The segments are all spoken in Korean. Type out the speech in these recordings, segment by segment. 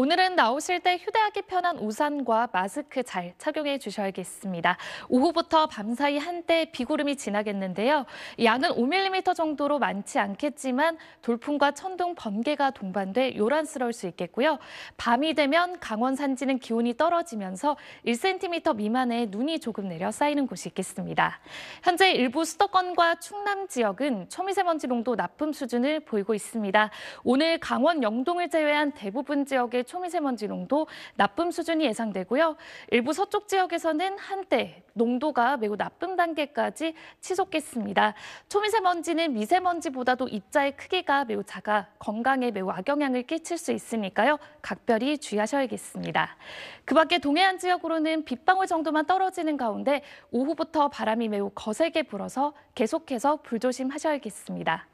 오늘은 나오실 때 휴대하기 편한 우산과 마스크 잘 착용해 주셔야겠습니다. 오후부터 밤사이 한때 비구름이 지나겠는데요. 양은 5mm 정도로 많지 않겠지만 돌풍과 천둥, 번개가 동반돼 요란스러울 수 있겠고요. 밤이 되면 강원 산지는 기온이 떨어지면서 1cm 미만의 눈이 조금 내려 쌓이는 곳이 있겠습니다. 현재 일부 수도권과 충남 지역은 초미세먼지 농도 나쁨 수준을 보이고 있습니다. 오늘 강원 영동을 제외한 대부분 지역의 초미세먼지 농도 나쁨 수준이 예상되고요. 일부 서쪽 지역에서는 한때 농도가 매우 나쁨 단계까지 치솟겠습니다. 초미세먼지는 미세먼지보다도 입자의 크기가 매우 작아 건강에 매우 악영향을 끼칠 수 있으니까요. 각별히 주의하셔야겠습니다. 그 밖에 동해안 지역으로는 빗방울 정도만 떨어지는 가운데 오후부터 바람이 매우 거세게 불어서 계속해서 불조심하셔야겠습니다.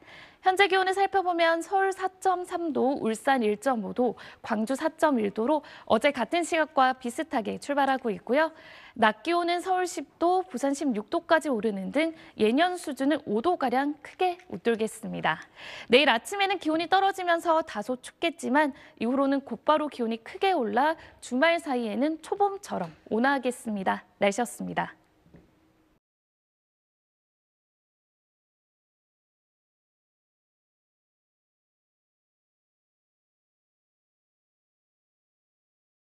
현재 기온을 살펴보면 서울 4.3도, 울산 1.5도, 광주 4.1도로 어제 같은 시각과 비슷하게 출발하고 있고요. 낮 기온은 서울 10도, 부산 16도까지 오르는 등 예년 수준을 5도가량 크게 웃돌겠습니다. 내일 아침에는 기온이 떨어지면서 다소 춥겠지만 이후로는 곧바로 기온이 크게 올라 주말 사이에는 초봄처럼 온화하겠습니다. 날씨였습니다.